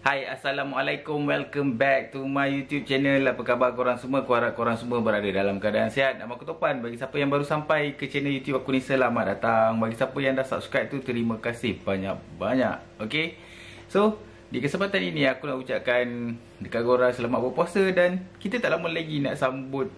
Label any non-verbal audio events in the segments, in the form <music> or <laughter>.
Hai Assalamualaikum Welcome back to my YouTube channel Apa khabar korang semua Aku harap korang semua berada dalam keadaan sihat Nama aku Topan Bagi siapa yang baru sampai ke channel YouTube aku ni Selamat datang Bagi siapa yang dah subscribe tu Terima kasih banyak-banyak Okay So Di kesempatan ini aku nak ucapkan Dekat korang selamat berpuasa Dan kita tak lama lagi nak sambut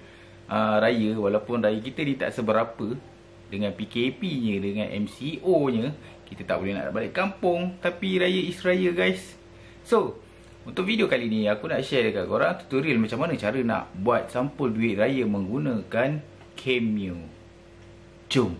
uh, Raya Walaupun raya kita ni tak seberapa Dengan PKP-nya Dengan MCO-nya Kita tak boleh nak balik kampung Tapi raya is raya guys So, untuk video kali ni aku nak share dekat korang tutorial macam mana cara nak buat sampul duit raya menggunakan Cameo. Jom.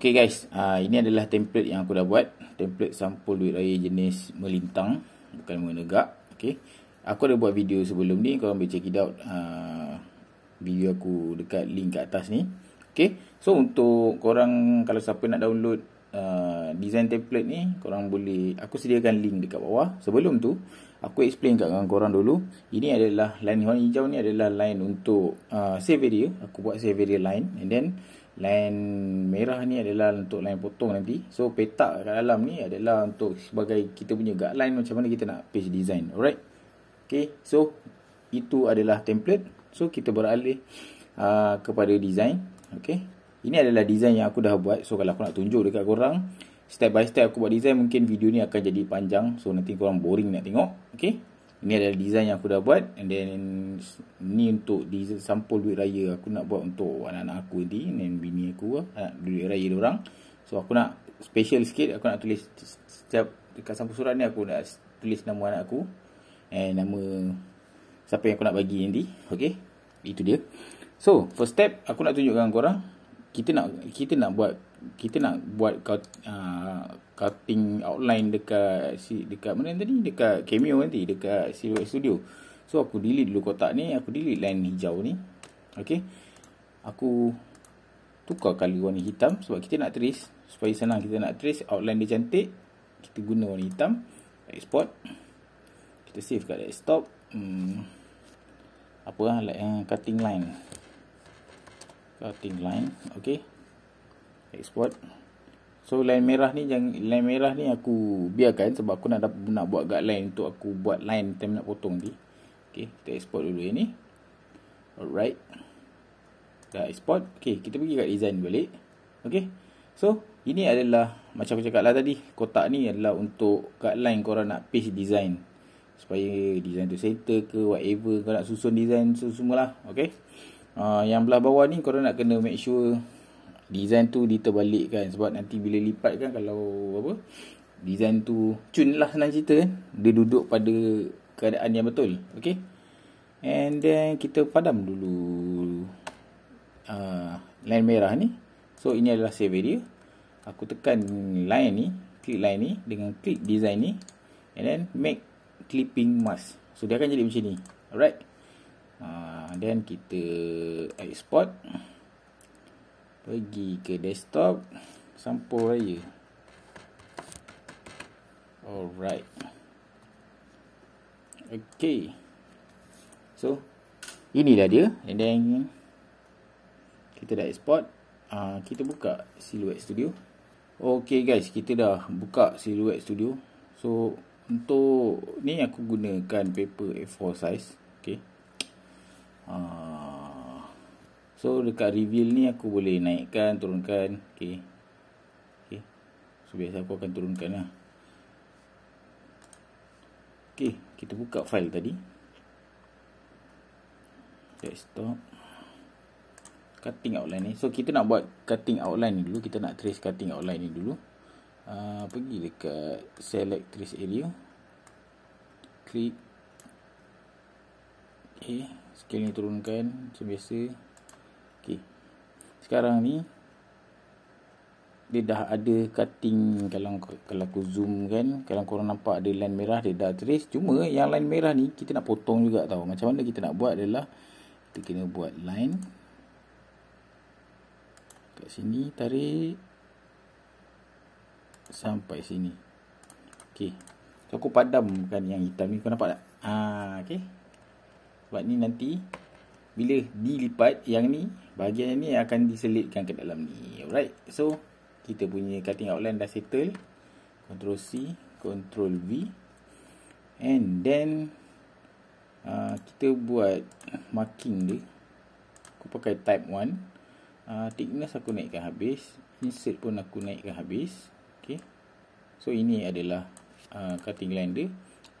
Okay guys, ah, ini adalah template yang aku dah buat. Template sampul duit raya jenis melintang, bukan menegak. Okay. Aku ada buat video sebelum ni, korang boleh check it out. Uh, video aku dekat link kat atas ni. Okay. So untuk korang kalau siapa nak download uh, design template ni, korang boleh aku sediakan link dekat bawah. Sebelum tu, aku explain kat korang dulu. Ini adalah line warna hijau ni adalah line untuk uh, save area. Aku buat save area line and then line merah ni adalah untuk line potong nanti. So petak kat dalam ni adalah untuk sebagai kita punya guideline macam mana kita nak page design. Alright. Okay, so itu adalah template. So kita beralih uh, kepada design. okay? Ini adalah design yang aku dah buat. So kalau aku nak tunjuk dekat korang step by step aku buat design mungkin video ni akan jadi panjang. So nanti korang boring nak tengok. okay? Ini adalah design yang aku dah buat and then ni untuk design sampul duit raya aku nak buat untuk anak-anak aku nanti dan bini aku anak duit raya orang. So aku nak special sikit aku nak tulis setiap dekat sampul surat ni aku nak tulis nama anak aku and nama siapa yang aku nak bagi nanti okay, itu dia so first step aku nak tunjukkan korang kita nak kita nak buat kita nak buat cut, uh, cutting outline dekat si dekat mana tadi dekat cameo nanti dekat silhouette studio so aku delete dulu kotak ni aku delete line hijau ni okay. aku tukar kali warna hitam sebab kita nak trace supaya senang kita nak trace outline dia cantik kita guna warna hitam export kita save kat desktop hmm apa lah, cutting line cutting line okey export so line merah ni yang line merah ni aku biarkan sebab aku nak nak buat guideline untuk aku buat line time nak potong ni okey kita export dulu ini alright dah export okey kita pergi kat design balik okey so ini adalah macam aku cakap lah tadi kotak ni adalah untuk guideline korang nak paste design supaya design tu center ke whatever kau nak susun design tu semualah okey uh, ah, yang belah bawah ni kau nak kena make sure design tu diterbalikkan sebab nanti bila lipat kan kalau apa design tu cun lah senang cerita kan dia duduk pada keadaan yang betul okay? and then kita padam dulu uh, line merah ni so ini adalah save area aku tekan line ni klik line ni dengan klik design ni and then make clipping mask so dia akan jadi macam ni alright uh, then kita export pergi ke desktop sampul raya alright okay so inilah dia and then kita dah export uh, kita buka silhouette studio Okay guys, kita dah buka Silhouette Studio. So, untuk ni aku gunakan paper A4 size okey ha ah, so dekat reveal ni aku boleh naikkan turunkan okey okey so biasa aku akan turunkanlah okey kita buka fail tadi stop. cutting outline ni so kita nak buat cutting outline ni dulu kita nak trace cutting outline ni dulu Uh, pergi dekat select trace area klik ok scale ni turunkan macam biasa ok sekarang ni dia dah ada cutting kalau kalau aku zoom kan kalau korang nampak ada line merah dia dah trace cuma yang line merah ni kita nak potong juga tau macam mana kita nak buat adalah kita kena buat line kat sini tarik sampai sini okey So, aku padamkan yang hitam ni. Kau nampak tak? Haa, ah, okey. Sebab ni nanti, bila dilipat yang ni, bahagian yang ni akan diselitkan ke dalam ni. Alright. So, kita punya cutting outline dah settle. Control C, Control V. And then, uh, kita buat marking dia. Aku pakai type 1. Uh, ah, thickness aku naikkan habis. Insert pun aku naikkan habis. Okay. So, ini adalah uh, cutting line dia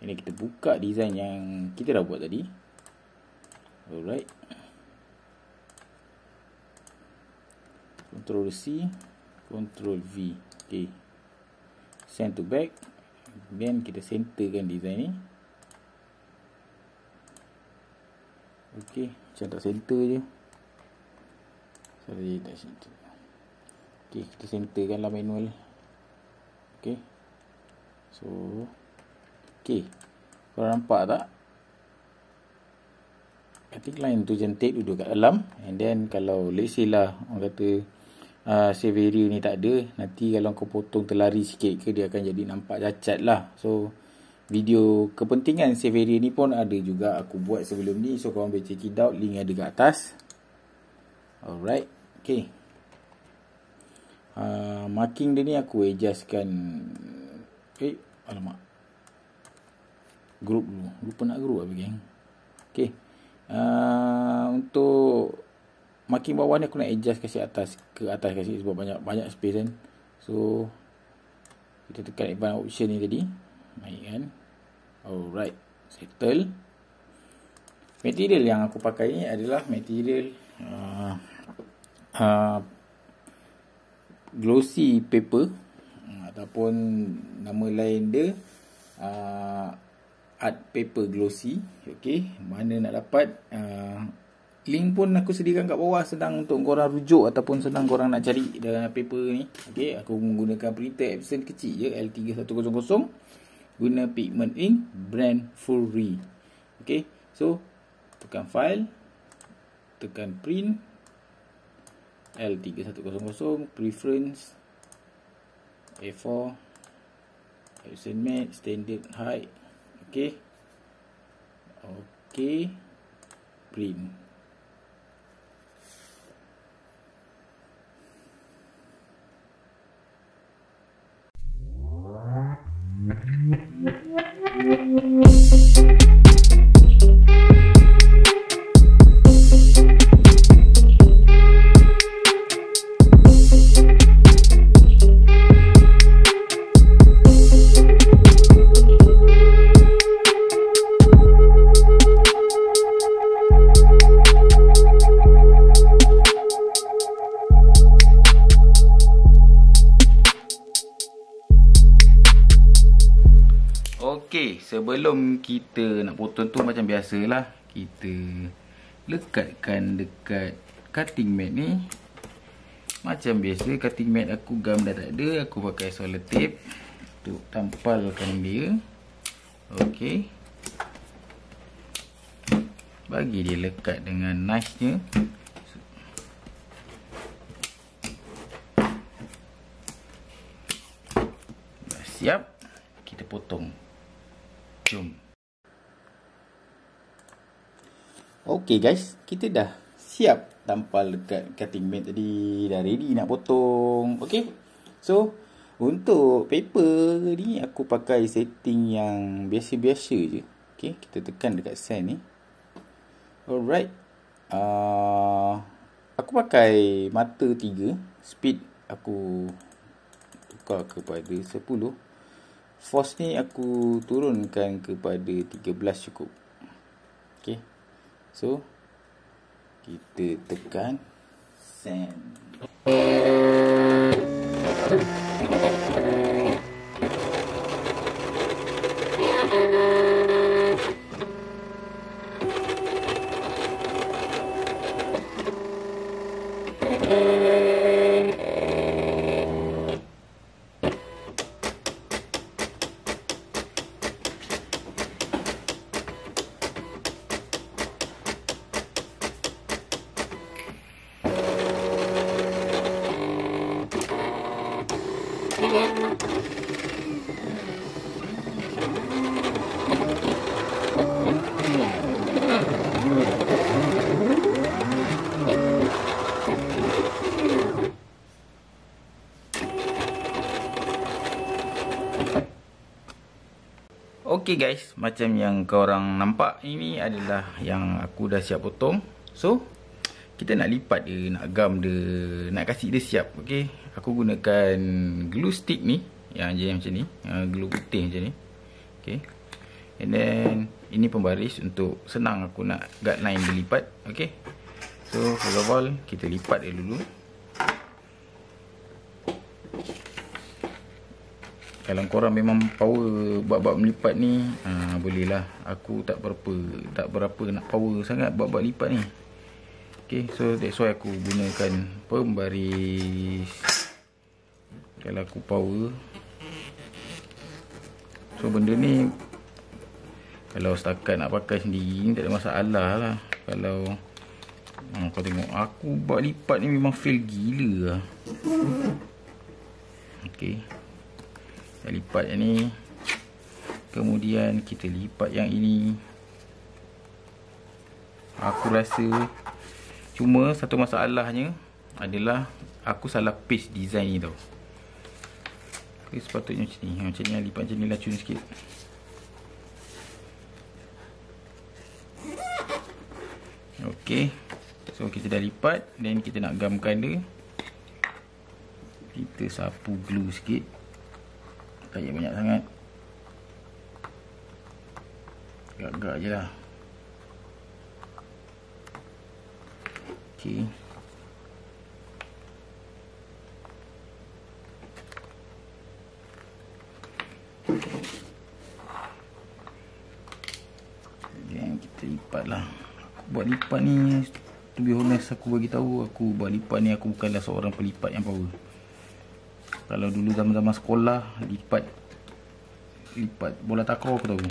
ini kita buka design yang kita dah buat tadi alright control C control V ok send to back then kita centerkan design ni ok macam tak center je sorry tak center ok kita centerkan lah manual ok So Okay Kau nampak tak Cutting line tu jentik duduk kat dalam And then kalau let's say lah Orang kata uh, ah, Save area ni tak ada Nanti kalau kau potong terlari sikit ke Dia akan jadi nampak cacat lah So Video kepentingan save area ni pun ada juga Aku buat sebelum ni So korang boleh check it out Link ada kat atas Alright Okay uh, Marking dia ni aku adjustkan Okey, alamak. Group dulu. Lupa nak group apa lah geng. Okey. Uh, untuk makin bawah ni aku nak adjust kasi atas ke atas kasi sebab banyak banyak space kan. So kita tekan event option ni tadi. Baik kan. Alright. Settle. Material yang aku pakai ni adalah material uh, uh, glossy paper ataupun nama lain dia uh, art paper glossy okey mana nak dapat uh, link pun aku sediakan kat bawah sedang untuk korang rujuk ataupun sedang korang nak cari dalam paper ni okey aku menggunakan printer Epson kecil ya L3100 guna pigment ink brand Fury okey so tekan file tekan print L3100 preference A4 action mat standard height okay, okay, print kita nak potong tu macam biasa lah. kita lekatkan dekat cutting mat ni macam biasa cutting mat aku gam dah tak ada aku pakai solid tape untuk tampalkan dia okey bagi dia lekat dengan nice nya siap kita potong jump Okay guys, kita dah siap tampal dekat cutting mat tadi. Dah ready nak potong. Okay. So, untuk paper ni aku pakai setting yang biasa-biasa je. Okay, kita tekan dekat sand ni. Alright. Uh, aku pakai mata 3. Speed aku tukar kepada 10. Force ni aku turunkan kepada 13 cukup. Okay. So kita tekan send. Okay guys, macam yang kau orang nampak ini adalah yang aku dah siap potong. So, kita nak lipat dia, nak gam dia, nak kasi dia siap. Okay, aku gunakan glue stick ni. Yang je macam ni. Uh, glue putih macam ni. Okay. And then, ini pembaris untuk senang aku nak guideline dia dilipat. Okay. So, first of all, kita lipat dia dulu. kalau korang memang power bab-bab melipat ni ha, ah, boleh lah aku tak berapa tak berapa nak power sangat bab-bab lipat ni ok so that's why aku gunakan pembaris kalau aku power so benda ni kalau setakat nak pakai sendiri ni tak ada masalah lah kalau ha, kau tengok aku bab lipat ni memang fail gila lah ok kita lipat yang ni Kemudian kita lipat yang ini Aku rasa Cuma satu masalahnya Adalah aku salah paste design ni tau Aku sepatutnya macam ni ha, Macam ni lah, lipat macam ni lah, cun sikit Okay, So kita dah lipat Then kita nak gamkan dia Kita sapu glue sikit tak payah banyak sangat agak je lah Ok Dan kita lipat lah Aku ni Tu be honest aku bagi tahu Aku buat lipat ni aku bukanlah seorang pelipat yang power kalau dulu zaman-zaman sekolah Lipat Lipat bola takraw aku tahu so,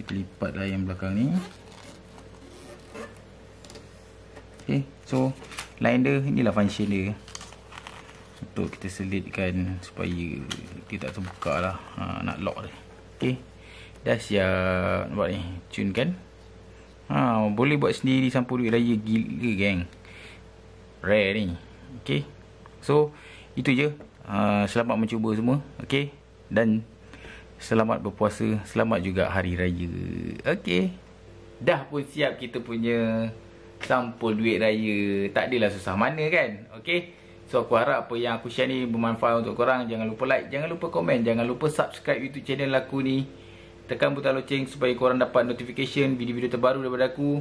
Kita lipat lah yang belakang ni Okay eh, so Line dia inilah function dia Untuk kita selitkan Supaya dia tak terbuka lah ha, Nak lock dia Okay Dah siap Nampak ni Tune kan ha, Boleh buat sendiri Sampu duit raya gila gang Rare ni Okay So itu je Ah, selamat mencuba semua. Okey. Dan selamat berpuasa, selamat juga hari raya. Okey. Dah pun siap kita punya sampul duit raya. Tak adalah susah mana kan? Okey. So aku harap apa yang aku share ni bermanfaat untuk korang. Jangan lupa like, jangan lupa komen, jangan lupa subscribe YouTube channel aku ni. Tekan butang loceng supaya korang dapat notification video-video terbaru daripada aku.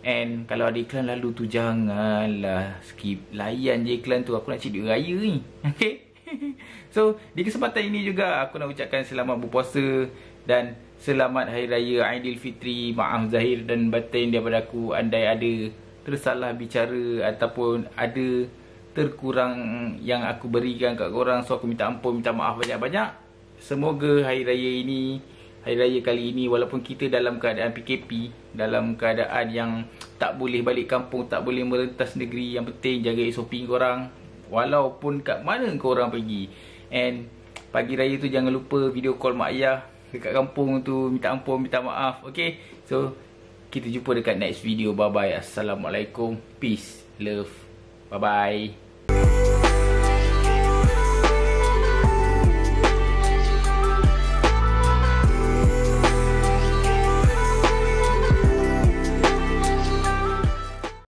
And kalau ada iklan lalu tu janganlah skip. Layan je iklan tu aku nak cedera raya ni. okay? <laughs> So, di kesempatan ini juga aku nak ucapkan selamat berpuasa dan selamat Hari Raya Aidilfitri. Maaf Zahir dan Batin daripada aku andai ada tersalah bicara ataupun ada terkurang yang aku berikan kat korang. So, aku minta ampun, minta maaf banyak-banyak. Semoga Hari Raya ini, Hari Raya kali ini walaupun kita dalam keadaan PKP, dalam keadaan yang tak boleh balik kampung, tak boleh merentas negeri. Yang penting jaga SOP korang walaupun kat mana kau orang pergi and pagi raya tu jangan lupa video call mak ayah dekat kampung tu minta ampun minta maaf Okay, so kita jumpa dekat next video bye bye assalamualaikum peace love bye bye